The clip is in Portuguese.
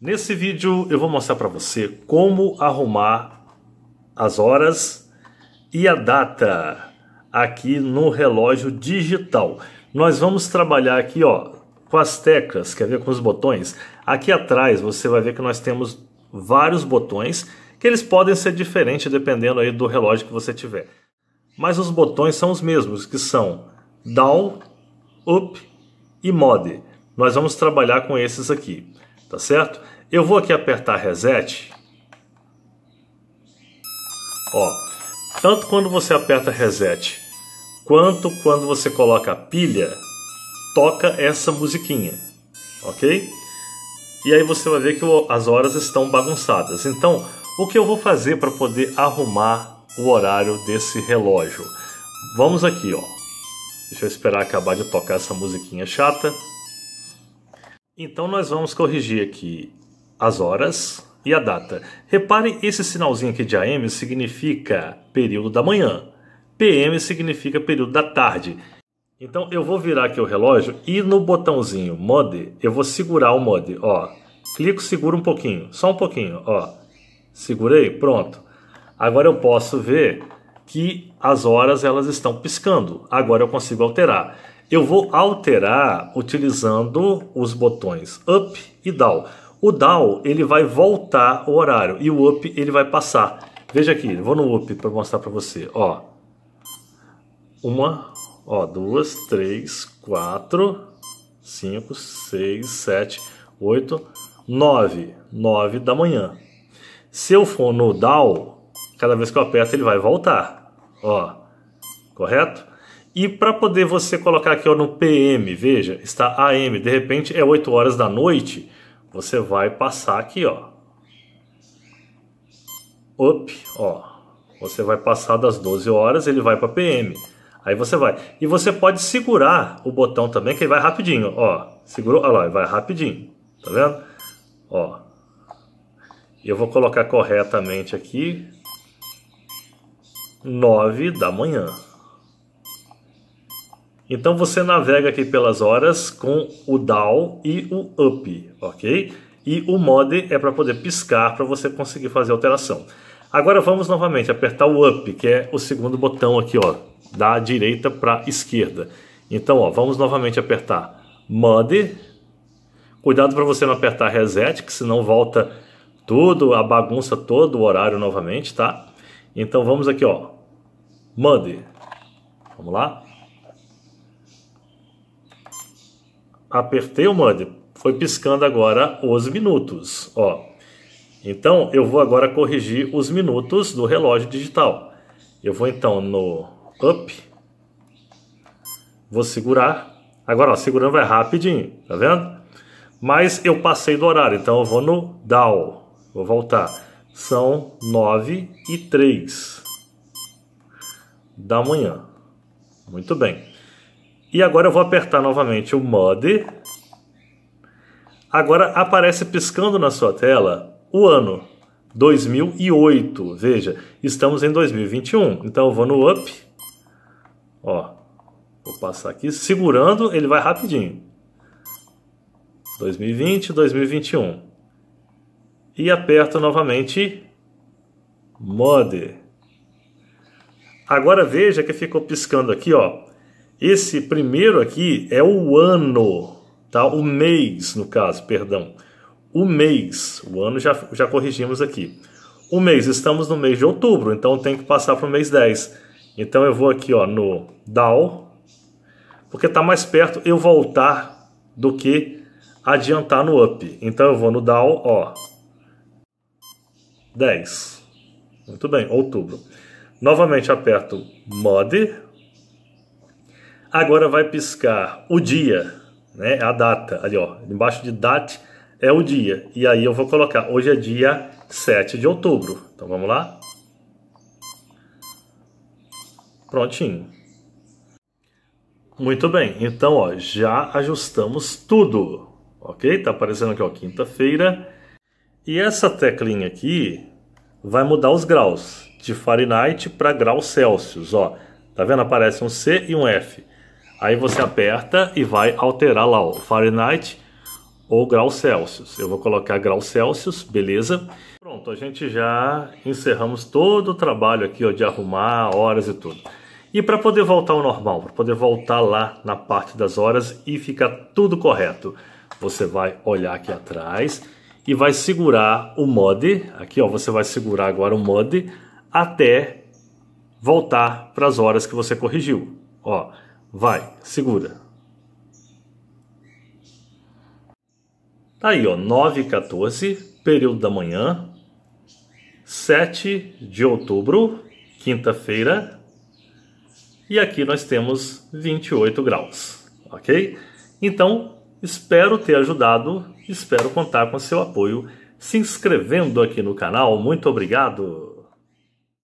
Nesse vídeo eu vou mostrar para você como arrumar as horas e a data aqui no relógio digital. Nós vamos trabalhar aqui ó, com as teclas, quer ver com os botões. Aqui atrás você vai ver que nós temos vários botões que eles podem ser diferentes dependendo aí do relógio que você tiver. Mas os botões são os mesmos, que são down, up e mode. Nós vamos trabalhar com esses aqui tá certo? Eu vou aqui apertar reset. Ó, tanto quando você aperta reset, quanto quando você coloca a pilha, toca essa musiquinha, ok? E aí você vai ver que as horas estão bagunçadas. Então, o que eu vou fazer para poder arrumar o horário desse relógio? Vamos aqui, ó. Deixa eu esperar acabar de tocar essa musiquinha chata. Então nós vamos corrigir aqui as horas e a data. Repare, esse sinalzinho aqui de AM significa período da manhã. PM significa período da tarde. Então eu vou virar aqui o relógio e no botãozinho mode, eu vou segurar o mode, ó. Clico, seguro um pouquinho, só um pouquinho, ó. Segurei, pronto. Agora eu posso ver que as horas elas estão piscando. Agora eu consigo alterar eu vou alterar utilizando os botões up e down. O down ele vai voltar o horário e o up ele vai passar. Veja aqui, vou no up para mostrar para você. Ó, uma, ó, duas, três, quatro, cinco, seis, sete, oito, nove, nove da manhã. Se eu for no down, cada vez que eu aperto ele vai voltar. Ó, correto? E para poder você colocar aqui ó, no PM, veja, está AM, de repente é 8 horas da noite, você vai passar aqui, ó. Up, ó. Você vai passar das 12 horas, ele vai para PM. Aí você vai. E você pode segurar o botão também, que ele vai rapidinho, ó. Segurou, ó lá, vai rapidinho. Tá vendo? Ó. Eu vou colocar corretamente aqui 9 da manhã. Então você navega aqui pelas horas com o down e o up, ok? E o mod é para poder piscar para você conseguir fazer a alteração. Agora vamos novamente apertar o up, que é o segundo botão aqui, ó, da direita para esquerda. Então, ó, vamos novamente apertar mod. Cuidado para você não apertar reset, que senão volta tudo, a bagunça todo, o horário novamente, tá? Então vamos aqui, ó, mod. Vamos lá? apertei o mande, foi piscando agora os minutos, ó. Então eu vou agora corrigir os minutos do relógio digital. Eu vou então no up, vou segurar. Agora, ó, segurando vai rapidinho, tá vendo? Mas eu passei do horário, então eu vou no down. Vou voltar. São 9 e 3 da manhã. Muito bem. E agora eu vou apertar novamente o Mod. Agora aparece piscando na sua tela o ano 2008. Veja, estamos em 2021. Então eu vou no Up. Ó, vou passar aqui. Segurando, ele vai rapidinho. 2020, 2021. E aperto novamente Mod. Agora veja que ficou piscando aqui, ó, esse primeiro aqui é o ano, tá? O mês, no caso, perdão. O mês, o ano já, já corrigimos aqui. O mês, estamos no mês de outubro, então tem que passar para o mês 10. Então eu vou aqui ó, no DAO, porque está mais perto eu voltar do que adiantar no UP. Então eu vou no DAO, ó, 10. Muito bem, outubro. Novamente aperto MOD, Agora vai piscar o dia, né? A data, ali ó, embaixo de date é o dia. E aí eu vou colocar, hoje é dia 7 de outubro. Então vamos lá? Prontinho. Muito bem, então ó, já ajustamos tudo, ok? Tá aparecendo aqui ó, quinta-feira. E essa teclinha aqui vai mudar os graus de Fahrenheit para graus Celsius, ó. Tá vendo? Aparece um C e um F. Aí você aperta e vai alterar lá, ó, Fahrenheit ou graus Celsius. Eu vou colocar graus Celsius, beleza? Pronto, a gente já encerramos todo o trabalho aqui ó, de arrumar horas e tudo. E para poder voltar ao normal, para poder voltar lá na parte das horas e ficar tudo correto, você vai olhar aqui atrás e vai segurar o mod, aqui ó, você vai segurar agora o mod até voltar para as horas que você corrigiu, ó. Vai, segura. Tá aí, ó, 9 e 14, período da manhã, 7 de outubro, quinta-feira. E aqui nós temos 28 graus, ok? Então, espero ter ajudado, espero contar com seu apoio se inscrevendo aqui no canal. Muito obrigado!